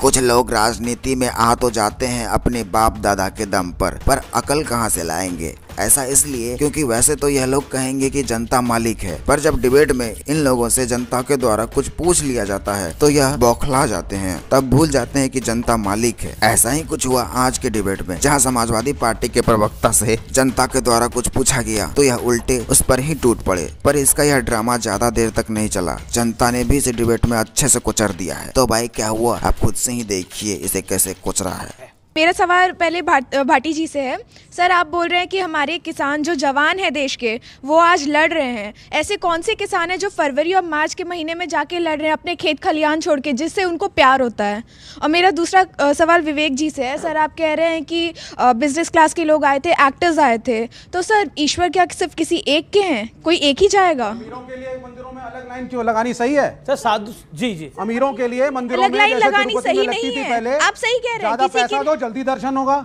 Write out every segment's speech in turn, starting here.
कुछ लोग राजनीति में आ तो जाते हैं अपने बाप दादा के दम पर पर अकल कहाँ से लाएंगे ऐसा इसलिए क्योंकि वैसे तो यह लोग कहेंगे कि जनता मालिक है पर जब डिबेट में इन लोगों से जनता के द्वारा कुछ पूछ लिया जाता है तो यह बौखला जाते हैं तब भूल जाते हैं कि जनता मालिक है ऐसा ही कुछ हुआ आज के डिबेट में जहाँ समाजवादी पार्टी के प्रवक्ता से जनता के द्वारा कुछ पूछा गया तो यह उल्टे उस पर ही टूट पड़े पर इसका यह ड्रामा ज्यादा देर तक नहीं चला जनता ने भी इसे डिबेट में अच्छे से कुचर दिया है तो भाई क्या हुआ आप खुद से ही देखिए इसे कैसे कुचरा है मेरा सवाल पहले भाट, भाटी जी से है सर आप बोल रहे हैं कि हमारे किसान जो जवान हैं देश के वो आज लड़ रहे हैं ऐसे कौन से किसान हैं जो फरवरी और मार्च के महीने में जाके लड़ रहे हैं अपने खेत खलिहान छोड़ के जिससे उनको प्यार होता है और मेरा दूसरा सवाल विवेक जी से है सर आप कह रहे हैं कि बिजनेस क्लास के लोग आए थे एक्टर्स आए थे तो सर ईश्वर क्या सिर्फ किसी एक के हैं कोई एक ही जाएगा लाइन क्यों लगानी सही है सर साधु जी जी अमीरों के लिए मंदिरों लाइन लगानी सही नहीं है पहले आप सही कह रहे हैं पैसा दो जल्दी दर्शन होगा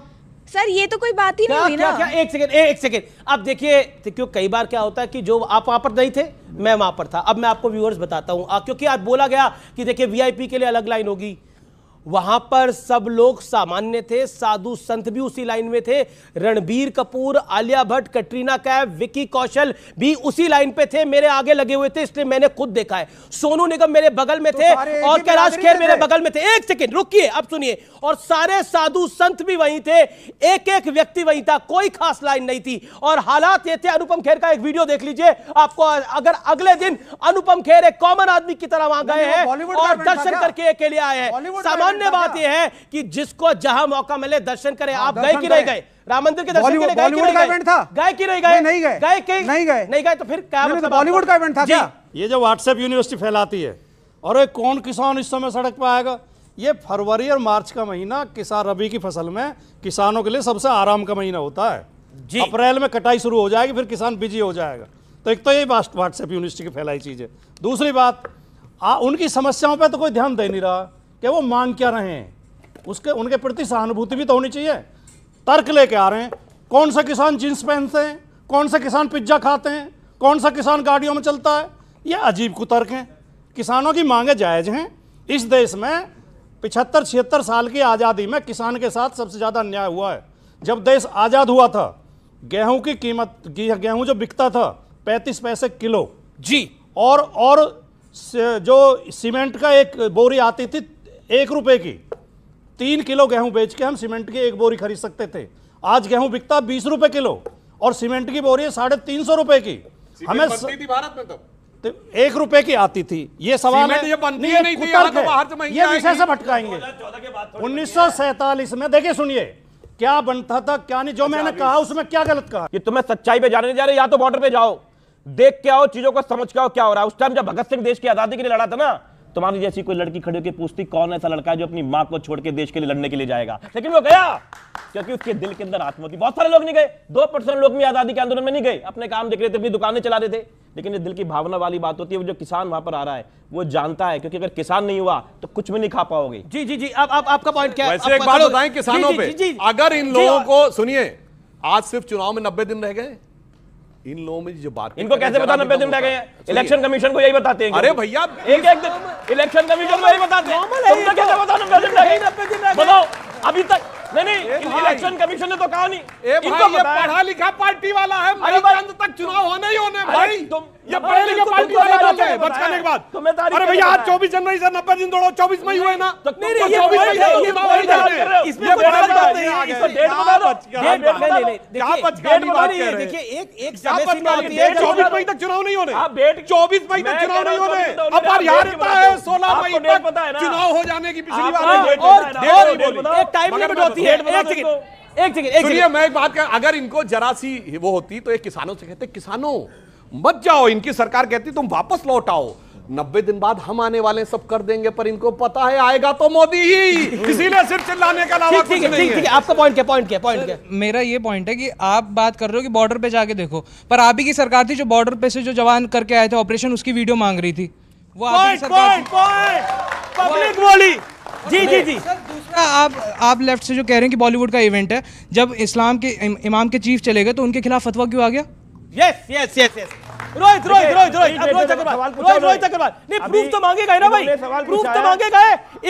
सर ये तो कोई बात ही क्या, नहीं हुई ना क्या एक सेकेंड एक सेकेंड आप देखिए क्यों कई बार क्या होता है कि जो आप वहां पर नहीं थे मैं वहां पर था अब मैं आपको व्यूअर्स बताता हूं आ, क्योंकि आज बोला गया कि देखिए वीआईपी के लिए अलग लाइन होगी वहां पर सब लोग सामान्य थे साधु संत भी उसी लाइन में थे रणबीर कपूर आलिया भट्ट कटरीना कैफ विकी कौशल भी उसी लाइन पे थे मेरे आगे लगे हुए थे इसलिए मैंने खुद देखा है सोनू निगम मेरे बगल में तो थे और कैलाश खेर मेरे बगल में थे एक सेकेंड रुकिए अब सुनिए और सारे साधु संत भी वही थे एक एक व्यक्ति वही था कोई खास लाइन नहीं थी और हालात ये थे अनुपम खेर का एक वीडियो देख लीजिए आपको अगर अगले दिन अनुपम खेर एक कॉमन आदमी की तरह वहां गए हैं और दर्शन करके अकेले आए हैं सामान्य अन्य बात यह है कि जिसको जहां मौका मिले दर्शन करें हाँ, आप गए कि नहीं गए राम मंदिर के दर्शन के लिए गए कि नहीं गए था गए कि नहीं गए नहीं गए गए कि नहीं गए नहीं गए तो फिर क्या तो मतलब बॉलीवुड का इवेंट था क्या ये जो व्हाट्सएप यूनिवर्सिटी फैलाती है और एक कौन किसान इस समय सड़क पर आएगा ये फरवरी और मार्च का महीना किसान रबी की फसल में किसानों के लिए सबसे आराम का महीना होता है जी अप्रैल में कटाई शुरू हो जाएगी फिर किसान बिजी हो जाएगा तो एक तो ये व्हाट्सएप यूनिवर्सिटी की फैलाई चीज़ है दूसरी बात आ, उनकी समस्याओं पे तो कोई ध्यान दे नहीं रहा कि वो मांग क्या रहे हैं उसके उनके प्रति सहानुभूति भी तो होनी चाहिए तर्क लेके आ रहे हैं कौन सा किसान जींस पहनते हैं कौन सा किसान पिज्जा खाते हैं कौन सा किसान गाड़ियों में चलता है ये अजीब कुतर्क हैं किसानों की मांगें जायज़ हैं इस देश में पिछहत्तर छिहत्तर साल की आज़ादी में किसान के साथ सबसे ज़्यादा अन्याय हुआ है जब देश आज़ाद हुआ था गेहूं की कीमत गेहूं जो बिकता था पैंतीस पैसे किलो जी और और जो सीमेंट का एक बोरी आती थी एक रुपए की तीन किलो गेहूं बेच के हम सीमेंट की एक बोरी खरीद सकते थे आज गेहूं बिकता बीस रुपए किलो और सीमेंट की बोरी साढ़े तीन सौ रुपए की हमें स... थी भारत में तो।, तो एक रुपए की आती थी ये सवाल है ये बनती नहीं, नहीं थी, तो बाहर से ये विषय से भटकाएंगे उन्नीस सौ सैतालीस में देखिए सुनिए क्या बनता था क्या नहीं जो अच्छा, मैंने कहा उसमें क्या गलत कहा ये तुम्हें सच्चाई पे जाने नहीं जा रहे या तो बॉर्डर पे जाओ देख के आओ चीजों को समझ के आओ क्या हो रहा है उस टाइम जब भगत सिंह देश की आजादी के लिए लड़ा था ना तो मान लीजिए ऐसी कोई लड़की खड़ी होकर पूछती कौन ऐसा लड़का है जो अपनी माँ को छोड़ के देश के लिए लड़ने के लिए जाएगा लेकिन वो गया क्योंकि उसके दिल के अंदर आत्मा थी बहुत सारे लोग नहीं गए दो परसेंट लोग भी आजादी के आंदोलन में नहीं गए अपने काम देख रहे थे अपनी दुकानें चला रहे थे लेकिन ये दिल की भावना वाली बात होती है वो जो किसान वहां पर आ रहा है वो जानता है क्योंकि अगर किसान नहीं हुआ तो कुछ भी नहीं खा पाओगे जी जी जी अब आप, आप आपका पॉइंट क्या है एक बात बताएं किसानों पे अगर इन लोगों को सुनिए आज सिर्फ चुनाव में नब्बे दिन रह गए इन लोगों में जो बात इनको कैसे पता नब्बे दिन रह गए इलेक्शन कमीशन को यही बताते हैं अरे भैया एक एक दिन इलेक्शन कमीशन को यही बताते हैं तो। बताओ अभी तक नहीं नहीं इलेक्शन कमीशन ने तो कहा नहीं ए भाई ये पढ़ा लिखा पार्टी वाला है मई तक चुनाव होने ही होने भाई तुम ये पढ़े लिखे पार्टी वाले बोलते बचकाने के बाद अरे भैया आज 24 जनवरी से 90 दिन दौड़ो 24 मई हुए ना तो नहीं ये ये है इसमें बात नहीं है डेट बता दो डेट क्या बात हैं देखिए एक एक समय सीमा होती है 24 मई तक चुनाव नहीं होने चौबीस 24 मई तक चुनाव नहीं होने तो अब यार इतना साल आप चुनाव हो जाने की पिछली बार और एक टाइम लिमिट होती है एक सेकंड तो एक सेकंड एक सुनिए मैं एक बात कर अगर इनको जरा सी वो होती तो ये किसानों से कहते किसानों मत जाओ इनकी सरकार कहती तुम वापस लौट आओ नब्बे दिन बाद हम आने वाले सब कर देंगे पर इनको पता है आएगा तो मोदी ही इसीलिए सिर्फ चिल्लाने का अलावा कुछ नहीं है आपका पॉइंट क्या पॉइंट क्या पॉइंट क्या मेरा ये पॉइंट है कि आप बात कर रहे हो कि बॉर्डर पे जाके देखो पर आप ही की सरकार थी जो बॉर्डर पे से जो जवान करके आए थे ऑपरेशन उसकी वीडियो मांग रही थी वो पब्लिक बोली जी जी जी सर दूसरा आप आप लेफ्ट से जो कह रहे हैं कि बॉलीवुड का इवेंट है जब इस्लाम के इमाम के चीफ चले गए तो उनके खिलाफ फतवा क्यों आ गया yes yes yes yes Rohit Rohit Rohit Rohit Rohit Rohit Rohit Agarwal नहीं प्रूफ तो मांगेगा ना भाई प्रूफ तो मांगेगा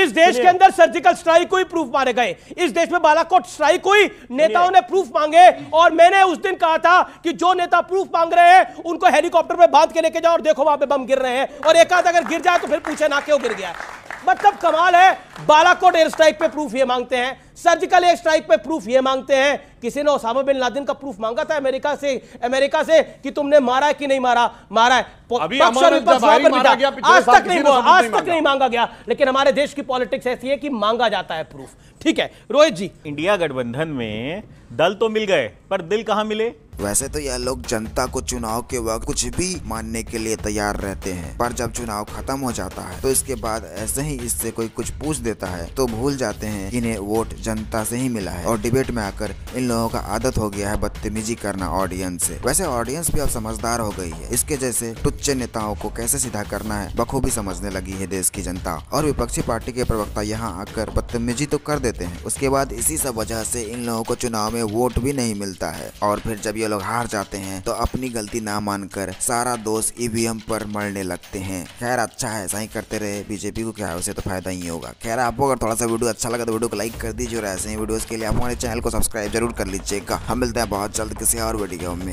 इस देश के अंदर सर्जिकल स्ट्राइक को ही प्रूफ मारे गए इस देश में बालाकोट स्ट्राइक को ही नेताओं ने प्रूफ मांगे और मैंने उस दिन कहा था कि जो नेता प्रूफ मांग रहे हैं उनको हेलीकॉप्टर में बांध के लेके जाओ और देखो वहां पे बम गिर रहे हैं और एक आध अगर गिर जाए तो फिर पूछे ना क्यों गिर गया मतलब कमाल है बालाकोट एयर स्ट्राइक पे प्रूफ ये मांगते हैं सर्जिकल एयर स्ट्राइक पे प्रूफ ये मांगते हैं किसी ने ओसामा बिन लादिन का प्रूफ मांगा था अमेरिका से अमेरिका से कि तुमने मारा है कि नहीं मारा मारा है आज तक नहीं आज तक नहीं मांगा गया लेकिन हमारे देश की पॉलिटिक्स ऐसी है कि मांगा जाता है प्रूफ ठीक है रोहित जी इंडिया गठबंधन में दल तो मिल गए पर दिल कहाँ मिले वैसे तो यह लोग जनता को चुनाव के वक्त कुछ भी मानने के लिए तैयार रहते हैं पर जब चुनाव खत्म हो जाता है तो इसके बाद ऐसे ही इससे कोई कुछ पूछ देता है तो भूल जाते हैं इन्हें वोट जनता से ही मिला है और डिबेट में आकर इन लोगों का आदत हो गया है बदतमीजी करना ऑडियंस से वैसे ऑडियंस भी अब समझदार हो गई है इसके जैसे टुच्चे नेताओं को कैसे सीधा करना है बखूबी समझने लगी है देश की जनता और विपक्षी पार्टी के प्रवक्ता यहाँ आकर बदतमीजी तो कर देते हैं उसके बाद इसी सब वजह से इन लोगों को चुनाव में वोट भी नहीं मिलता है और फिर जब ये लोग हार जाते हैं तो अपनी गलती ना मानकर सारा दोष ईवीएम e पर मरने लगते हैं खैर अच्छा है सही करते रहे बीजेपी को क्या है उसे तो फायदा ही होगा खैर यार आपको अगर थोड़ा सा वीडियो अच्छा लगा तो वीडियो को लाइक कर दीजिए और ऐसे ही वीडियोस के लिए आप हमारे चैनल को सब्सक्राइब जरूर कर लीजिएगा हम मिलते हैं बहुत जल्द किसी और वीडियो में